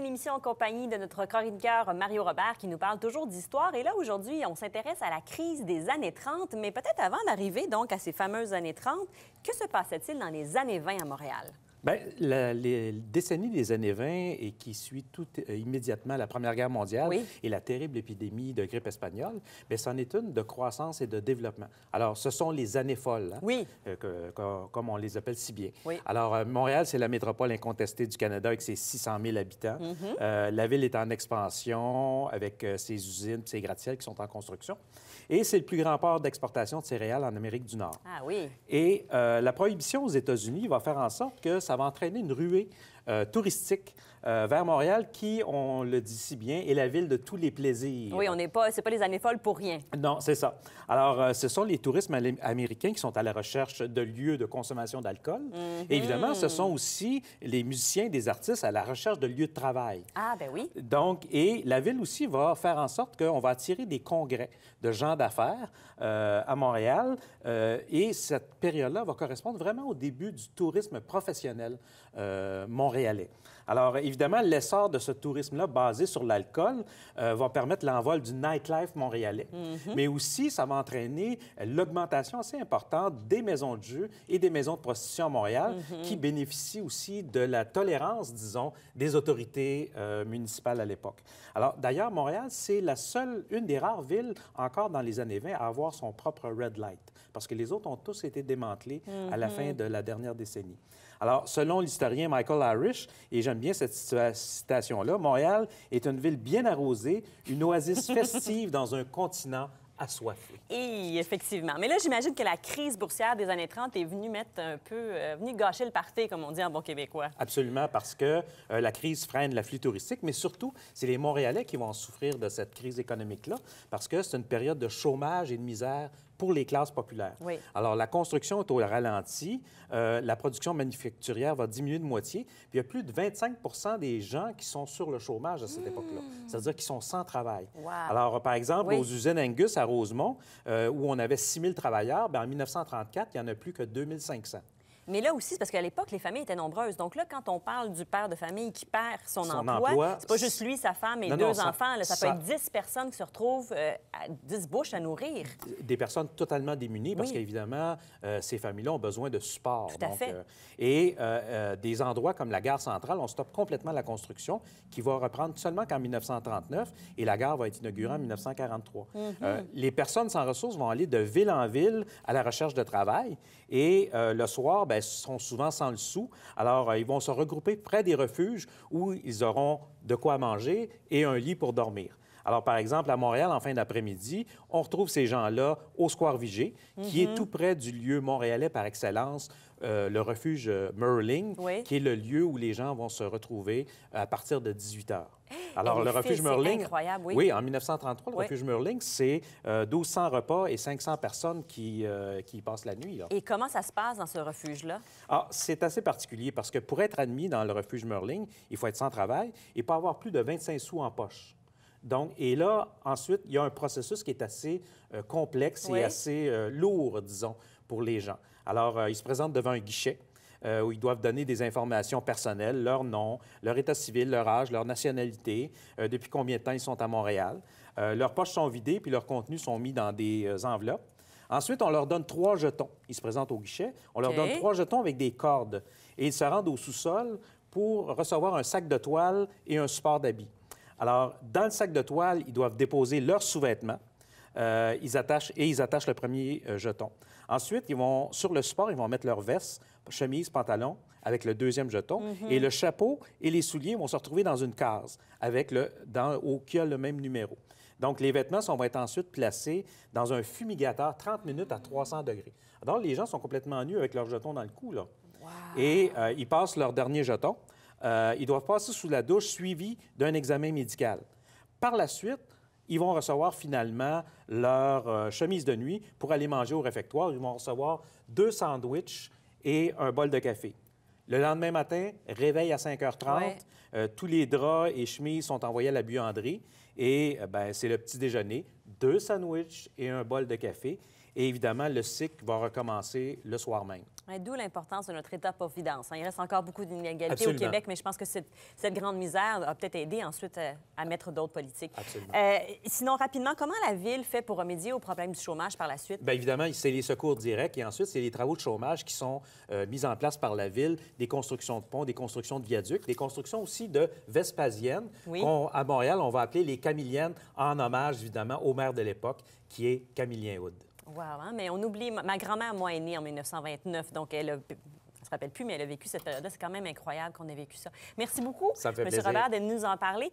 l'émission en compagnie de notre chroniqueur Mario Robert qui nous parle toujours d'histoire. Et là, aujourd'hui, on s'intéresse à la crise des années 30, mais peut-être avant d'arriver donc à ces fameuses années 30, que se passait-il dans les années 20 à Montréal? Bien, la, les décennies des années 20 et qui suit tout euh, immédiatement la Première Guerre mondiale et la terrible épidémie de grippe espagnole, bien, c'en est une de croissance et de développement. Alors, ce sont les années folles, hein, oui. Euh, comme on les appelle si bien. Oui. Alors, euh, Montréal, c'est la métropole incontestée du Canada avec ses 600 000 habitants. Mm-hmm. la ville est en expansion avec ses usines, ses gratte-ciels qui sont en construction. Et c'est le plus grand port d'exportation de céréales en Amérique du Nord. Ah oui. Et la prohibition aux États-Unis va faire en sorte que ça ça va entraîner une ruée euh, touristique euh, vers Montréal, qui, on le dit si bien, est la ville de tous les plaisirs. Oui, on n'est pas, c'est pas les années folles pour rien. Non, c'est ça. Alors, euh, ce sont les touristes américains qui sont à la recherche de lieux de consommation d'alcool. Évidemment, ce mhm. sont aussi les musiciens, des artistes à la recherche de lieux de travail. Ah, ben oui. Donc, et la ville aussi va faire en sorte qu'on va attirer des congrès de gens d'affaires à Montréal. et cette période-là va correspondre vraiment au début du tourisme professionnel euh, alors, évidemment, l'essor de ce tourisme-là basé sur l'alcool euh, va permettre l'envol du nightlife montréalais. Mhm. Mais aussi, ça va entraîner l'augmentation assez importante des maisons de jeu et des maisons de prostitution à Montréal mhm. qui bénéficient aussi de la tolérance, disons, des autorités euh, municipales à l'époque. Alors, d'ailleurs, Montréal, c'est la seule, une des rares villes encore dans les années 20 à avoir son propre red light parce que les autres ont tous été démantelés à la mhm. fin de la dernière décennie. Alors, selon l'historien Michael Harris, et j'aime bien cette citation-là. Montréal est une ville bien arrosée, une oasis festive dans un continent assoiffé. Et effectivement. Mais là, j'imagine que la crise boursière des années 30 est venue mettre un peu, euh, venue gâcher le parti, comme on dit en bon québécois. Absolument, parce que euh, la crise freine l'afflux touristique, mais surtout, c'est les Montréalais qui vont en souffrir de cette crise économique-là, parce que c'est une période de chômage et de misère pour les classes populaires. Oui. Alors, la construction est au ralenti, euh, la production manufacturière va diminuer de moitié, puis il y a plus de 25 des gens qui sont sur le chômage à cette hmm. époque-là, c'est-à-dire qui sont sans travail. Alors, par exemple, aux usines Angus à Rosemont, euh, où on avait 6 000 travailleurs, bien, en 1934, il n'y en a plus que 2 500. Mais là aussi, c'est parce qu'à l'époque, les familles étaient nombreuses. Donc là, quand on parle du père de famille qui perd son, emploi, c'est pas juste lui, sa femme et deux enfants. ça, peut être 10 personnes qui se retrouvent euh, à 10 bouches à nourrir. Des personnes totalement démunies parce qu'évidemment, euh, ces familles-là ont besoin de support. Tout à fait. Euh, et des endroits comme la gare centrale, on stoppe complètement la construction qui va reprendre seulement qu'en 1939 et la gare va être inaugurée en 1943. Mm-hmm. les personnes sans ressources vont aller de ville en ville à la recherche de travail et le soir, ben, ben, sont souvent sans le sou. Alors, euh, ils vont se regrouper près des refuges où ils auront de quoi manger et un lit pour dormir. Alors, par exemple, à Montréal, en fin d'après-midi, on retrouve ces gens-là au Square Vigée, qui est mhm. tout près du lieu montréalais par excellence, euh, le refuge euh, Merling, qui est le lieu où les gens vont se retrouver à partir de 18 h. Alors, le refuge Merling, oui. Oui, en 1933, le refuge Murling, c'est 1200 euh, repas et 500 personnes qui, euh, qui y passent la nuit. Et comment ça se passe dans ce refuge-là? Ah, c'est assez particulier parce que pour être admis dans le refuge Murling, il faut être sans travail et pas avoir plus de 25 sous en poche. Donc, et là, ensuite, il y a un processus qui est assez euh, complexe et assez lourd, disons, pour les gens. Alors, ils se présentent devant un guichet. Euh, où ils doivent donner des informations personnelles, leur nom, leur état civil, leur âge, leur nationalité, euh, depuis combien de temps ils sont à Montréal. Euh, leurs poches sont vidées, puis leurs contenus sont mis dans des enveloppes. Ensuite, on leur donne trois jetons. Ils se présentent au guichet. On leur donne trois jetons avec des cordes. Et ils se rendent au sous-sol pour recevoir un sac de toile et un support d'habits. Alors, dans le sac de toile, ils doivent déposer leurs sous-vêtements, euh, ils attachent, et ils attachent le premier euh, jeton. Ensuite, ils vont, sur le support, ils vont mettre leur veste, chemise, pantalon, avec le deuxième jeton. Mm-hmm. Et le chapeau et les souliers vont se retrouver dans une case avec le, dans, au, qui a le même numéro. Donc, les vêtements sont, vont être ensuite placés dans un fumigateur 30 minutes à 300 degrés. Alors, les gens sont complètement nus avec leur jetons dans le cou. Là. Et euh, ils passent leur dernier jeton. ils doivent passer sous la douche suivi d'un examen médical. Par la suite, ils vont recevoir finalement leur euh, chemise de nuit pour aller manger au réfectoire. Ils vont recevoir deux sandwichs et un bol de café. Le lendemain matin, réveil à 5h30, euh, tous les draps et chemises sont envoyés à la buanderie et euh, ben, c'est le petit déjeuner, deux sandwichs et un bol de café. Et évidemment, le cycle va recommencer le soir même. D'où l'importance de notre État-providence. Hein. Il reste encore beaucoup d'inégalités au Québec, mais je pense que cette, cette grande misère a peut-être aidé ensuite euh, à, mettre d'autres politiques. Euh, sinon, rapidement, comment la Ville fait pour remédier au problème du chômage par la suite? Bien, évidemment, c'est les secours directs et ensuite, c'est les travaux de chômage qui sont euh, mis en place par la Ville, des constructions de ponts, des constructions de viaducs, des constructions aussi de Vespasiennes, à Montréal, on va appeler les Camilliennes en hommage évidemment au maire de l'époque, qui est Camillien Houde. Hein? mais on oublie. Ma grand-mère, moi, est née en 1929, donc elle a je rappelle plus, mais elle a vécu cette période-là. C'est quand même incroyable qu'on ait vécu ça. Merci beaucoup, M. Robert, de nous en parler.